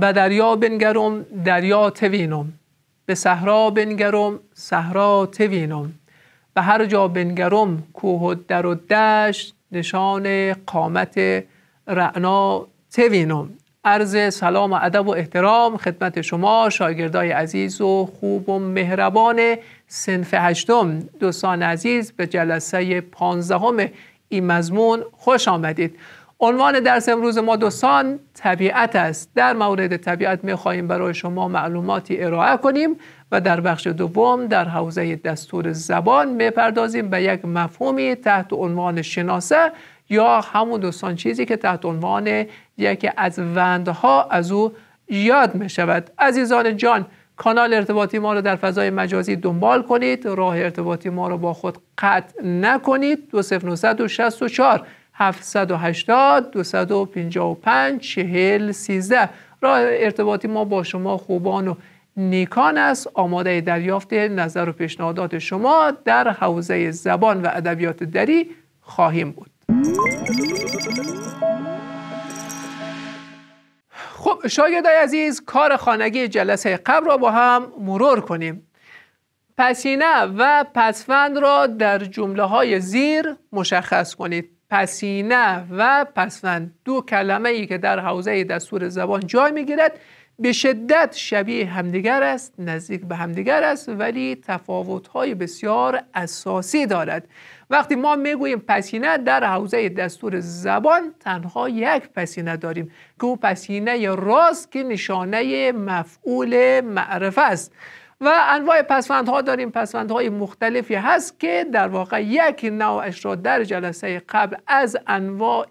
به دریا بنگرم دریا توینم به صحرا بنگرم صحرا توینم به هر جا بنگرم کوه و در و دشت نشان قامت رعنا توینم عرض سلام و ادب و احترام خدمت شما شاگردای عزیز و خوب و مهربان سنف هشتم دوستان عزیز به جلسه پانزدهم این مضمون خوش آمدید عنوان درس امروز ما دوستان طبیعت است در مورد طبیعت می خواهیم برای شما معلوماتی ارائه کنیم و در بخش دوم در حوزه دستور زبان میپردازیم به یک مفهومی تحت عنوان شناسه یا همون دوستان چیزی که تحت عنوان یکی از وندها از او یاد می شود عزیزان جان کانال ارتباطی ما رو در فضای مجازی دنبال کنید راه ارتباطی ما رو با خود قطع نکنید 20964 780 255 40 13 راه ارتباطی ما با شما خوبان و نیکان است آماده دریافت نظر و پیشنهادات شما در حوزه زبان و ادبیات دری خواهیم بود خب شاگردای عزیز کار خانگی جلسه قبل را با هم مرور کنیم پسینه و پسفند را در جمله های زیر مشخص کنید پسینه و پسند دو کلمه ای که در حوزه دستور زبان جای میگیرد به شدت شبیه همدیگر است نزدیک به همدیگر است ولی تفاوت‌های بسیار اساسی دارد وقتی ما میگوییم پسینه در حوزه دستور زبان تنها یک پسینه داریم که او پسینه راست که نشانه مفعول معرفه است و انواع ها داریم های مختلفی هست که در واقع یک نوعش را در جلسه قبل از انواع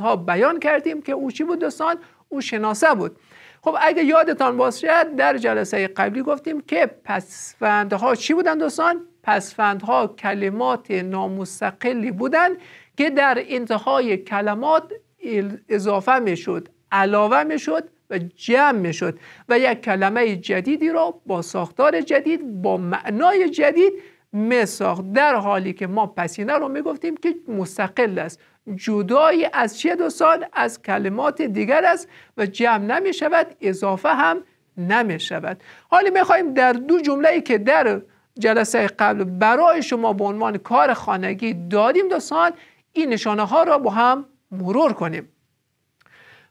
ها بیان کردیم که او چی بود دوستان او شناسه بود خب اگه یادتان باشد در جلسه قبلی گفتیم که پسوندها چی بودن دوستان پسفندها کلمات نامستقلی بودن که در انتهای کلمات اضافه میشد علاوه میشد و جمع می شد و یک کلمه جدیدی را با ساختار جدید با معنای جدید می در حالی که ما پسینه رو می گفتیم که مستقل است جدای از چه دوستان از کلمات دیگر است و جمع نمی شود اضافه هم نمی شود حالی می خواهیم در دو جمله که در جلسه قبل برای شما به عنوان کار خانگی دادیم دوستان این نشانه ها را با هم مرور کنیم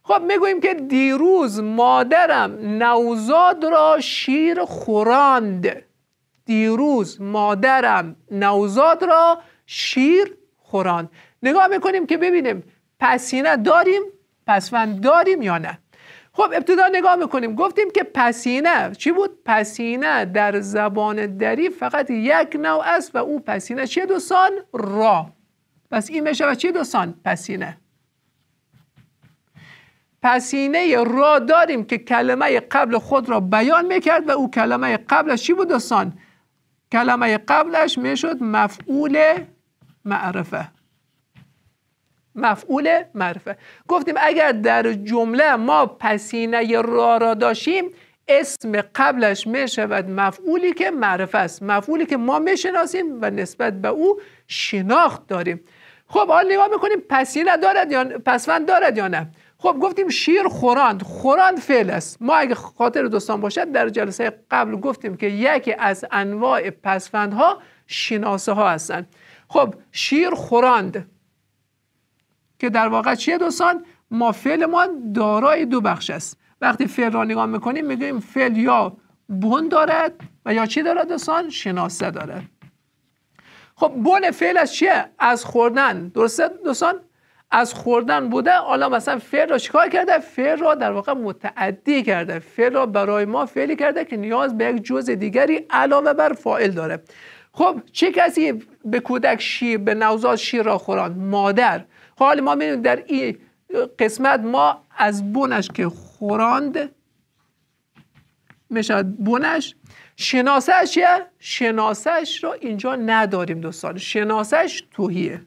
خب میگوییم که دیروز مادرم نوزاد را شیر خوراند دیروز مادرم نوزاد را شیر خوراند نگاه میکنیم که ببینیم پسینه داریم پسوند داریم یا نه خب ابتدا نگاه میکنیم گفتیم که پسینه چی بود؟ پسینه در زبان دری فقط یک نوع است و او پسینه چه دوستان؟ را پس این میشه چه دوستان؟ پسینه پسینه را داریم که کلمه قبل خود را بیان میکرد و او کلمه قبلش چی بود دوستان؟ کلمه قبلش میشد مفعول معرفه مفعول معرفه گفتیم اگر در جمله ما پسینه را را داشتیم اسم قبلش می شود مفعولی که معرفه است مفعولی که ما میشناسیم و نسبت به او شناخت داریم خب حال نگاه میکنیم پسینه دارد یا پسوند دارد یا نه خب گفتیم شیر خوراند خوراند فعل است ما اگه خاطر دوستان باشد در جلسه قبل گفتیم که یکی از انواع ها شناسه ها هستند خب شیر خوراند که در واقع چیه دوستان ما ما دارای دو بخش است وقتی فعل را نگاه میکنیم میگویم فعل یا بن دارد و یا چی دارد دوستان شناسه دارد خب بن فعل از چیه از خوردن درسته دوستان از خوردن بوده حالا مثلا فعل را چیکار کرده فعل را در واقع متعدی کرده فعل را برای ما فعلی کرده که نیاز به یک جزء دیگری علاوه بر فاعل داره خب چه کسی به کودک شیر به نوزاد شیر را خوران مادر حال ما میبینیم در این قسمت ما از بونش که خوراند میشه بونش شناسش چیه؟ شناسش را اینجا نداریم دوستان شناسش توهیه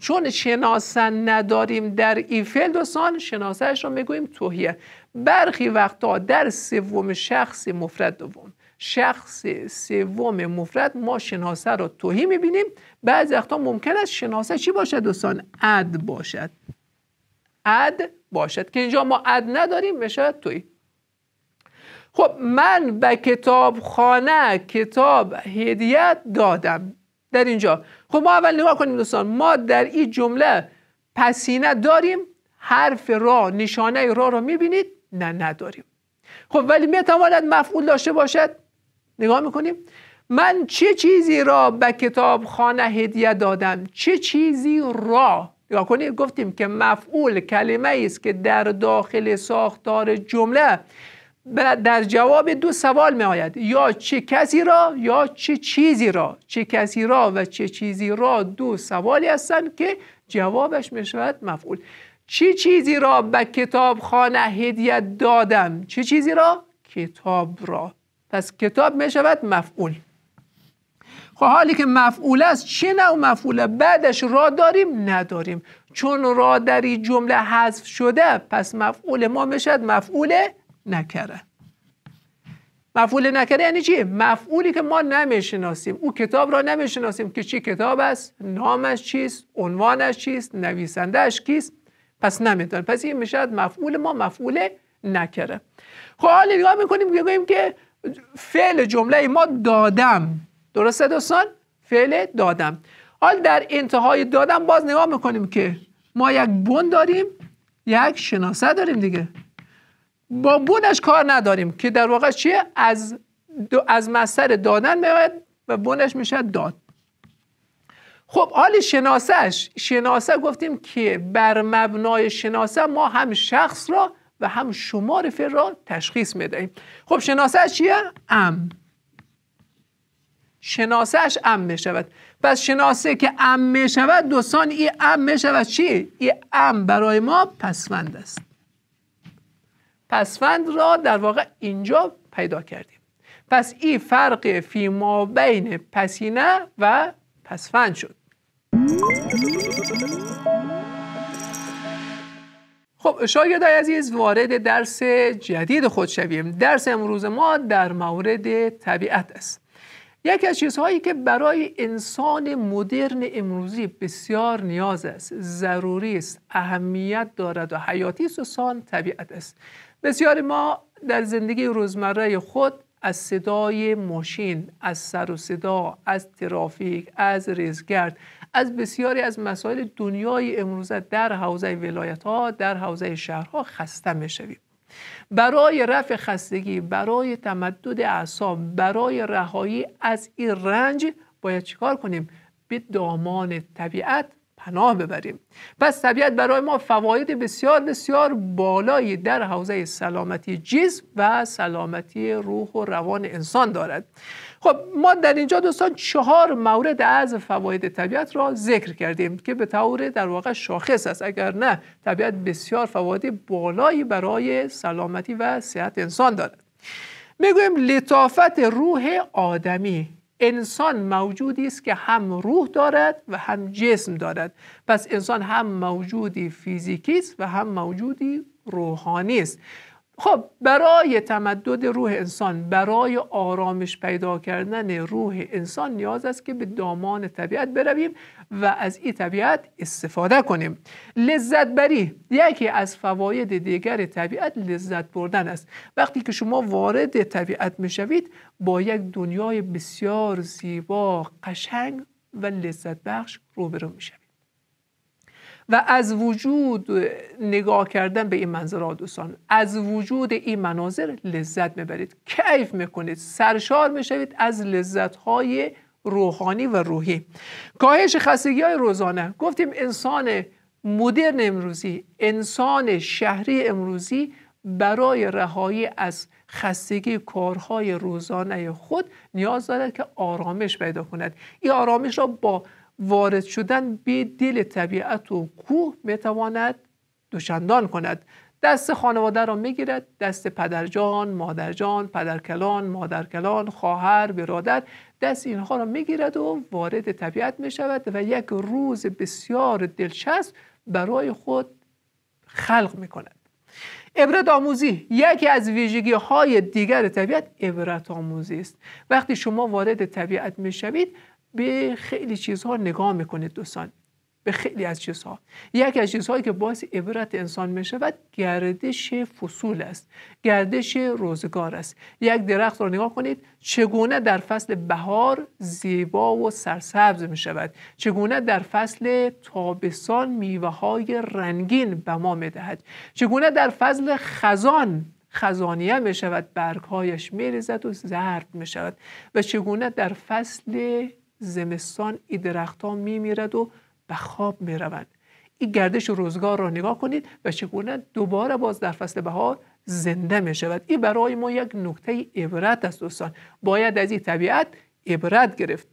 چون شناسه نداریم در ایفل دوستان شناسهش رو میگوییم توهیه برخی وقتا در سوم شخص مفرد دوم شخص سوم مفرد ما شناسه رو توهی میبینیم بعضی وقتا ممکن است شناسه چی باشد دوستان اد باشد اد باشد که اینجا ما اد نداریم میشه توی خب من به کتاب خانه کتاب هدیه دادم در اینجا خب ما اول نگاه کنیم دوستان ما در این جمله پسینه داریم حرف را نشانه را را میبینید نه نداریم خب ولی میتواند مفعول داشته باشد نگاه میکنیم من چه چیزی را به کتاب خانه هدیه دادم چه چیزی را نگاه کنید گفتیم که مفعول کلمه است که در داخل ساختار جمله در جواب دو سوال می آید یا چه کسی را یا چه چیزی را چه کسی را و چه چیزی را دو سوالی هستند که جوابش می شود مفعول چه چیزی را به خانه هدیت دادم چه چیزی را کتاب را پس کتاب می شود مفعول خب حالی که مفعول است چه نوع مفعوله بعدش را داریم نداریم چون را در این جمله حذف شده پس مفعول ما میشد مفعول نکره مفعول نکره یعنی چی مفعولی که ما نمیشناسیم او کتاب را نمیشناسیم که چی کتاب است نامش چیست عنوانش چیست نویسندهش کیست پس نمیتونه پس این میشه مفعول ما مفعول نکره خب حالا نگاه میکنیم میگیم که فعل جمله ما دادم درسته دوستان فعل دادم حال در انتهای دادم باز نگاه میکنیم که ما یک بن داریم یک شناسه داریم دیگه با بونش کار نداریم که در واقع چیه از از مصدر دادن میاد و بونش میشه داد خب حال شناسش شناسه گفتیم که بر مبنای شناسه ما هم شخص را و هم شمار فر را تشخیص میدهیم خب شناسه چیه ام شناسش ام میشود پس شناسه که ام میشود دوستان ای ام میشود چی ای ام برای ما پسوند است پسفند را در واقع اینجا پیدا کردیم پس این فرق فی ما بین پسینه و پسفند شد خب های عزیز وارد درس جدید خود شویم درس امروز ما در مورد طبیعت است یکی از چیزهایی که برای انسان مدرن امروزی بسیار نیاز است ضروری است اهمیت دارد و حیاتی سوسان طبیعت است بسیاری ما در زندگی روزمره خود از صدای ماشین از سر و صدا از ترافیک از ریزگرد از بسیاری از مسائل دنیای امروزه در حوزه ولایت ها در حوزه شهرها خسته می شویم برای رفع خستگی برای تمدد اعصاب برای رهایی از این رنج باید چیکار کنیم به دامان طبیعت پناه ببریم پس طبیعت برای ما فواید بسیار بسیار بالایی در حوزه سلامتی جسم و سلامتی روح و روان انسان دارد خب ما در اینجا دوستان چهار مورد از فواید طبیعت را ذکر کردیم که به طور در واقع شاخص است اگر نه طبیعت بسیار فواید بالایی برای سلامتی و صحت انسان دارد میگویم لطافت روح آدمی انسان موجودی است که هم روح دارد و هم جسم دارد پس انسان هم موجودی فیزیکی است و هم موجودی روحانی است خب برای تمدد روح انسان برای آرامش پیدا کردن روح انسان نیاز است که به دامان طبیعت برویم و از این طبیعت استفاده کنیم لذت بری یکی از فواید دیگر طبیعت لذت بردن است وقتی که شما وارد طبیعت میشوید با یک دنیای بسیار زیبا قشنگ و لذت بخش روبرو میشه و از وجود نگاه کردن به این منظرها دوستان از وجود این مناظر لذت میبرید کیف میکنید سرشار میشوید از لذتهای روحانی و روحی کاهش خستگی های روزانه گفتیم انسان مدرن امروزی انسان شهری امروزی برای رهایی از خستگی کارهای روزانه خود نیاز دارد که آرامش پیدا کند این آرامش را با وارد شدن به دل طبیعت و کوه میتواند دوشندان کند دست خانواده را میگیرد دست پدرجان مادرجان پدرکلان مادرکلان خواهر برادر دست اینها را میگیرد و وارد طبیعت می شود و یک روز بسیار دلچسب برای خود خلق می کند عبرت آموزی یکی از ویژگی های دیگر طبیعت عبرت آموزی است وقتی شما وارد طبیعت می شوید به خیلی چیزها نگاه میکنه دوستان به خیلی از چیزها یکی از چیزهایی که باعث عبرت انسان میشود گردش فصول است گردش روزگار است یک درخت رو نگاه کنید چگونه در فصل بهار زیبا و سرسبز می شود چگونه در فصل تابستان میوه های رنگین به ما میدهد چگونه در فصل خزان خزانیه می شود برگهایش می و زرد می شود و چگونه در فصل زمستان این درخت ها میمیرد و به خواب میروند این گردش روزگار را نگاه کنید و چگونه دوباره باز در فصل بهار زنده می شود این برای ما یک نکته عبرت است دوستان باید از این طبیعت عبرت گرفت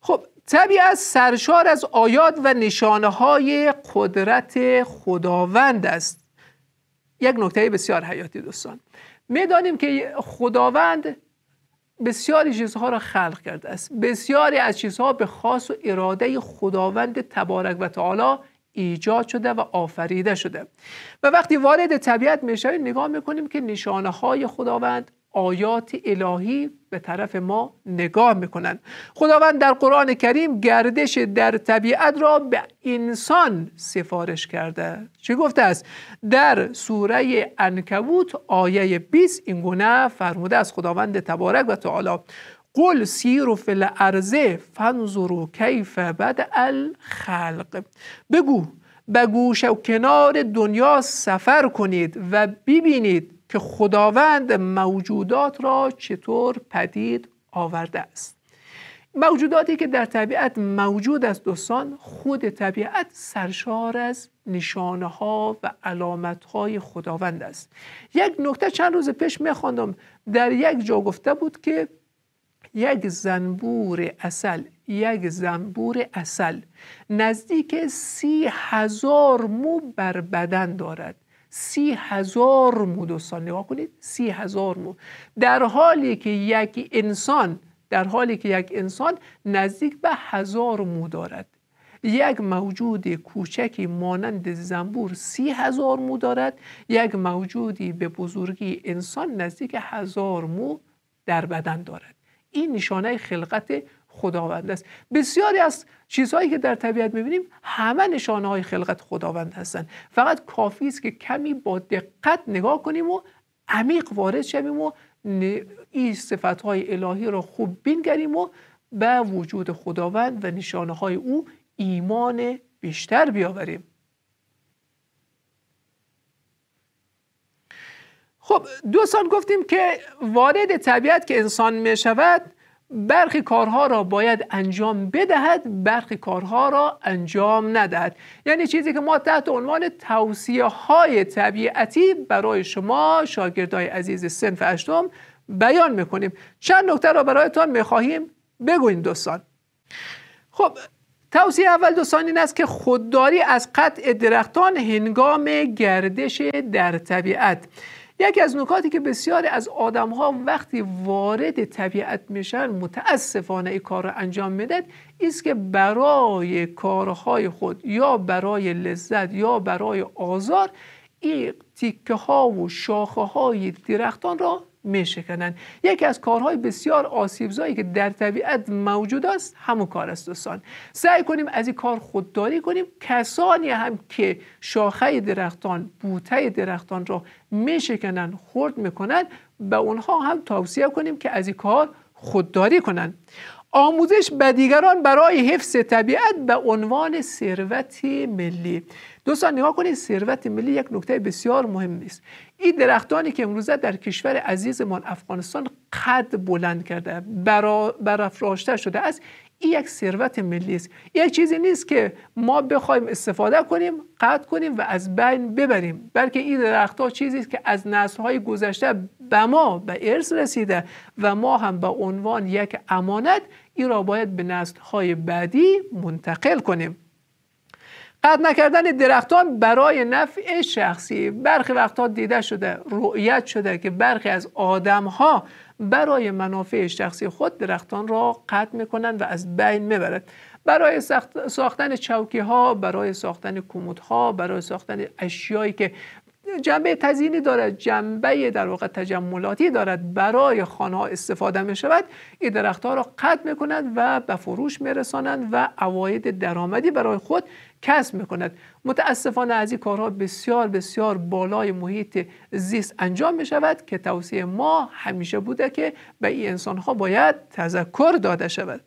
خب طبیعت سرشار از آیات و نشانه های قدرت خداوند است یک نکته بسیار حیاتی دوستان میدانیم که خداوند بسیاری چیزها را خلق کرده است بسیاری از چیزها به خاص و اراده خداوند تبارک و تعالی ایجاد شده و آفریده شده و وقتی وارد طبیعت میشویم نگاه میکنیم که نشانه های خداوند آیات الهی به طرف ما نگاه میکنند خداوند در قرآن کریم گردش در طبیعت را به انسان سفارش کرده چه گفته است در سوره انکبوت آیه 20 این گونه فرموده است خداوند تبارک و تعالی قل سیرو فل الارض فنزرو کیف بد الخلق بگو به گوشه و کنار دنیا سفر کنید و ببینید که خداوند موجودات را چطور پدید آورده است موجوداتی که در طبیعت موجود است دوستان خود طبیعت سرشار از نشانه ها و علامت های خداوند است یک نکته چند روز پیش میخواندم در یک جا گفته بود که یک زنبور اصل یک زنبور اصل نزدیک سی هزار مو بر بدن دارد سی هزار مو دوستان نگاه کنید سی هزار مو در حالی که یک انسان در حالی که یک انسان نزدیک به هزار مو دارد یک موجود کوچکی مانند زنبور سی هزار مو دارد یک موجودی به بزرگی انسان نزدیک هزار مو در بدن دارد این نشانه خلقت خداوند است بسیاری از چیزهایی که در طبیعت میبینیم همه نشانه های خلقت خداوند هستند فقط کافی است که کمی با دقت نگاه کنیم و عمیق وارد شویم و این صفت های الهی را خوب بینگریم و به وجود خداوند و نشانه های او ایمان بیشتر بیاوریم خب دوستان گفتیم که وارد طبیعت که انسان می شود برخی کارها را باید انجام بدهد برخی کارها را انجام ندهد یعنی چیزی که ما تحت عنوان توصیه های طبیعتی برای شما شاگردای عزیز سنف هشتم بیان میکنیم چند نکته را برایتان میخواهیم بگوییم دوستان خب توصیه اول دوستان این است که خودداری از قطع درختان هنگام گردش در طبیعت یکی از نکاتی که بسیاری از آدم ها وقتی وارد طبیعت میشن متاسفانه این کار را انجام میدن ایست که برای کارهای خود یا برای لذت یا برای آزار این تیکه ها و شاخه های درختان را میشکنن یکی از کارهای بسیار آسیبزایی که در طبیعت موجود است همون کار است دوستان سعی کنیم از این کار خودداری کنیم کسانی هم که شاخه درختان بوته درختان را میشکنند خرد میکنن به اونها هم توصیه کنیم که از این کار خودداری کنند آموزش به دیگران برای حفظ طبیعت به عنوان ثروت ملی دوستان نگاه کنید ثروت ملی یک نکته بسیار مهم است. این درختانی که امروزه در کشور عزیزمان افغانستان قد بلند کرده برا برافراشته شده است این یک ثروت ملی است یک چیزی نیست که ما بخوایم استفاده کنیم قطع کنیم و از بین ببریم بلکه این درختها چیزی است که از های گذشته به ما به ارث رسیده و ما هم به عنوان یک امانت این را باید به های بعدی منتقل کنیم قطع نکردن درختان برای نفع شخصی برخی وقتها دیده شده رؤیت شده که برخی از آدم ها برای منافع شخصی خود درختان را قطع میکنند و از بین میبرد برای ساختن چوکی ها برای ساختن کموت ها برای ساختن اشیایی که جنبه تزینی دارد جنبه در واقع تجملاتی دارد برای خانه ها استفاده می شود این درخت ها را قطع می کند و به فروش می رسانند و عواید درآمدی برای خود کسب می کند متاسفانه از این کارها بسیار بسیار بالای محیط زیست انجام می شود که توصیه ما همیشه بوده که به این انسان ها باید تذکر داده شود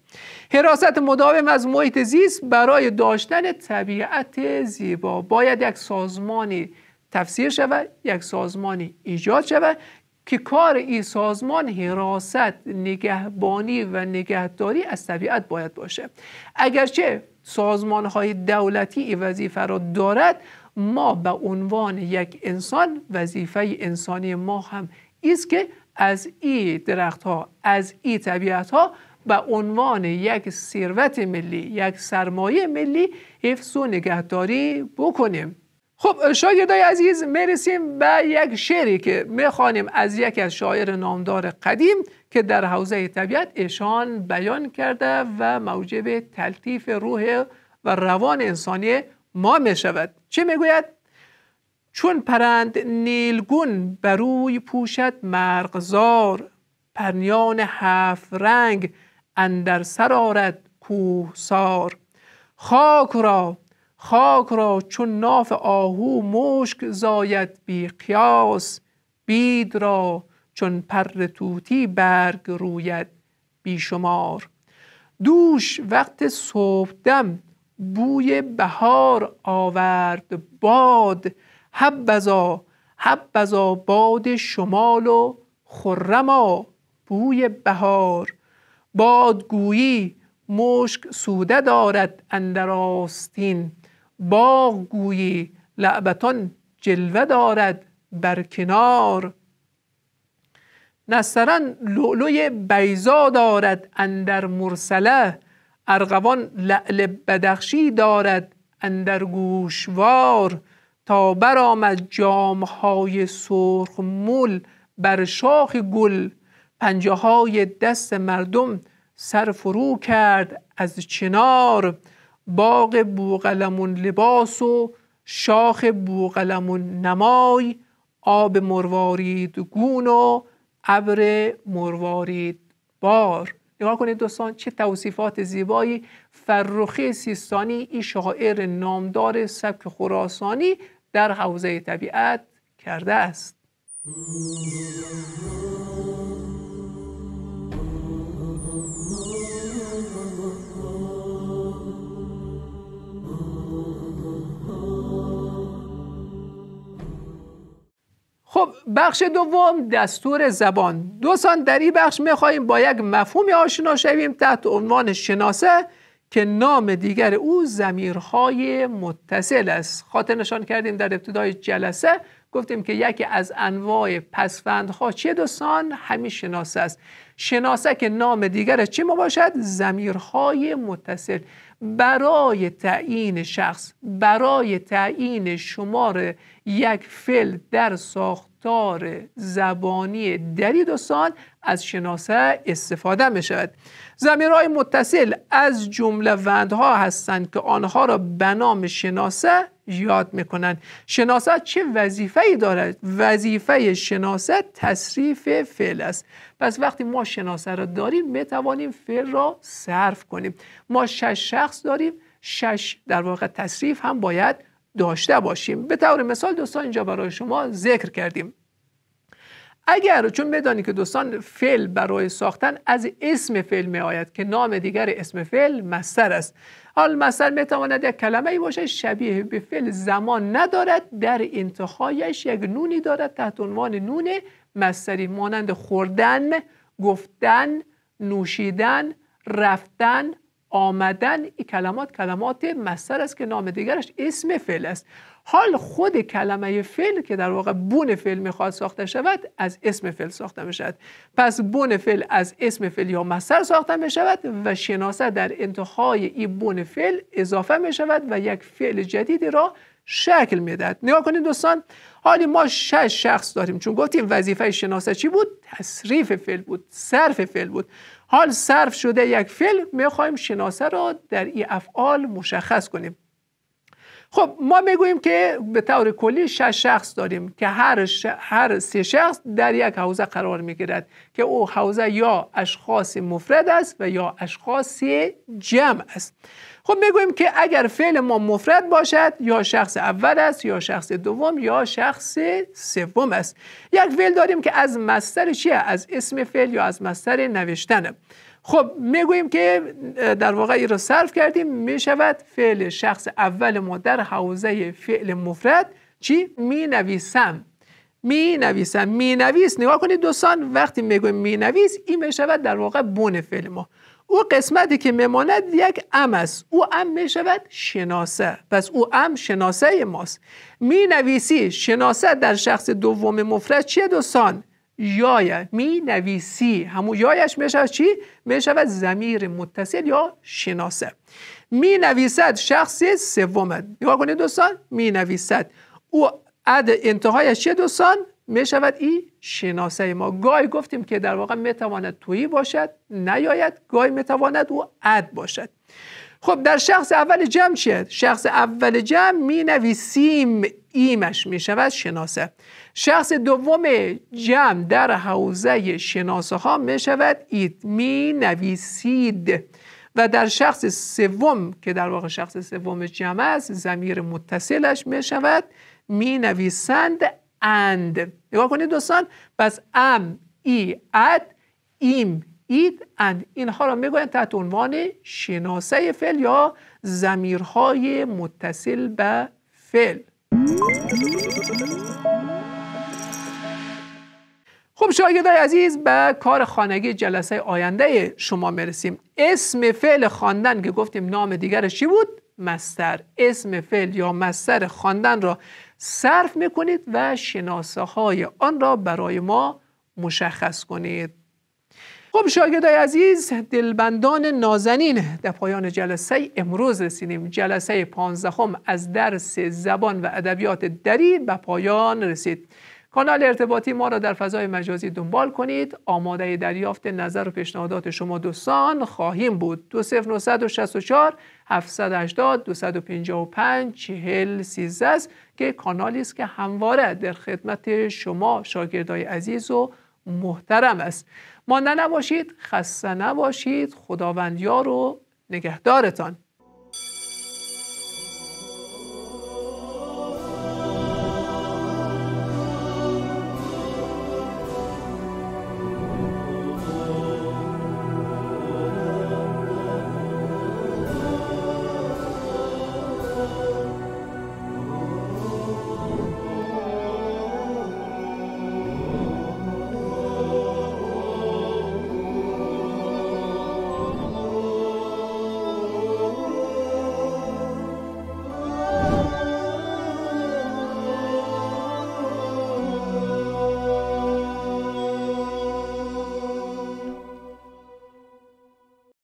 حراست مداوم از محیط زیست برای داشتن طبیعت زیبا باید یک سازمانی تفسیر شود یک سازمانی ایجاد شود که کار این سازمان حراست نگهبانی و نگهداری از طبیعت باید باشه اگرچه سازمان های دولتی این وظیفه را دارد ما به عنوان یک انسان وظیفه انسانی ما هم است که از این درختها، از این طبیعت ها به عنوان یک ثروت ملی یک سرمایه ملی حفظ و نگهداری بکنیم خب شاگردای عزیز میرسیم به یک شعری که میخوانیم از یکی از شاعر نامدار قدیم که در حوزه طبیعت ایشان بیان کرده و موجب تلطیف روح و روان انسانی ما می شود چه میگوید چون پرند نیلگون بر روی پوشد مرغزار پرنیان هفت رنگ اندر سر آرد کوهسار خاک را خاک را چون ناف آهو مشک زاید بی قیاس بید را چون پر توتی برگ روید بیشمار دوش وقت صبحدم بوی بهار آورد باد حبزا حبزا باد شمال و خرما بوی بهار گویی مشک سوده دارد اندر آستین باغ گویی لعبتان جلوه دارد بر کنار نسترن لؤلؤی بیزا دارد اندر مرسله ارغوان لعل بدخشی دارد اندر گوشوار تا برآمد جامهای سرخ مل بر شاخ گل پنجه های دست مردم سر فرو کرد از چنار باغ بوغلمون لباس و شاخ بوغلمون نمای آب مروارید گون و ابر مروارید بار نگاه کنید دوستان چه توصیفات زیبایی فرخی سیستانی این شاعر نامدار سبک خراسانی در حوزه طبیعت کرده است خب بخش دوم دستور زبان دوستان در این بخش میخواهیم با یک مفهومی آشنا شویم تحت عنوان شناسه که نام دیگر او زمیرهای متصل است خاطر نشان کردیم در ابتدای جلسه گفتیم که یکی از انواع پسفندها چه دوستان همین شناسه است شناسه که نام دیگر چی ما باشد زمیرهای متصل برای تعیین شخص برای تعیین شمار یک فعل در ساخت ساختار زبانی دری داستان از شناسه استفاده می شود زمیرهای متصل از جمله وندها هستند که آنها را به نام شناسه یاد می کنند شناسه چه وظیفه ای دارد وظیفه شناسه تصریف فعل است پس وقتی ما شناسه را داریم می توانیم فعل را صرف کنیم ما شش شخص داریم شش در واقع تصریف هم باید داشته باشیم به طور مثال دوستان اینجا برای شما ذکر کردیم اگر چون بدانی که دوستان فعل برای ساختن از اسم فعل می آید که نام دیگر اسم فعل مستر است حال مستر می تواند یک کلمه ای باشد شبیه به فعل زمان ندارد در انتهایش یک نونی دارد تحت عنوان نون مستری مانند خوردن گفتن نوشیدن رفتن آمدن این کلمات کلمات مستر است که نام دیگرش اسم فعل است حال خود کلمه فعل که در واقع بون فعل میخواد ساخته شود از اسم فعل ساخته میشود پس بون فعل از اسم فعل یا مصدر ساخته میشود و شناسه در انتهای این بون فعل اضافه میشود و یک فعل جدیدی را شکل میدهد نگاه کنید دوستان حالی ما شش شخص داریم چون گفتیم وظیفه شناسه چی بود تصریف فعل بود صرف فعل بود حال صرف شده یک فعل میخوایم شناسه را در این افعال مشخص کنیم خب ما میگوییم که به طور کلی شش شخص داریم که هر, هر سه شخص در یک حوزه قرار میگیرد که او حوزه یا اشخاص مفرد است و یا اشخاص جمع است خب میگوییم که اگر فعل ما مفرد باشد یا شخص اول است یا شخص دوم یا شخص سوم است یک فعل داریم که از مستر چیه از اسم فعل یا از مستر نوشتنه خب میگوییم که در واقع این را صرف کردیم میشود فعل شخص اول ما در حوزه فعل مفرد چی می نویسم می نویسم می نویس نگاه کنید دوستان وقتی میگویم می نویس این میشود در واقع بون فعل ما او قسمتی که میماند یک ام است او ام می شناسه پس او ام شناسه ماست می نویسی شناسه در شخص دوم مفرد چیه دوستان یای می نویسی همون یایش میشود چی؟ میشود زمیر متصل یا شناسه می نویسد شخص سوم نگاه کنید دوستان می نویسد او اد انتهایش چیه دوستان می شود ای شناسه ما گای گفتیم که در واقع می تواند تویی باشد نیاید گای می او اد باشد خب در شخص اول جمع چیه؟ شخص اول جمع می نویسیم ایمش می شود شناسه شخص دوم جمع در حوزه شناسه ها می شود اید می نویسید و در شخص سوم که در واقع شخص سوم جمع است زمیر متصلش می شود می نویسند and نگاه کنید دوستان پس ام ای اد ایم اید اند اینها را میگویند تحت عنوان شناسه فعل یا زمیرهای متصل به فعل خب شاگردای عزیز به کار خانگی جلسه آینده شما میرسیم اسم فعل خواندن که گفتیم نام دیگرش چی بود مستر اسم فعل یا مستر خواندن را صرف میکنید و شناسه های آن را برای ما مشخص کنید خب شاگردای عزیز دلبندان نازنین در پایان جلسه امروز رسیدیم جلسه پانزدهم از درس زبان و ادبیات دری به پایان رسید کانال ارتباطی ما را در فضای مجازی دنبال کنید آماده دریافت نظر و پیشنهادات شما دوستان خواهیم بود 2964، 780 255 40 است که کانالی است که همواره در خدمت شما شاگردای عزیز و محترم است مانده نباشید خسته نباشید خداوندیار یار و نگهدارتان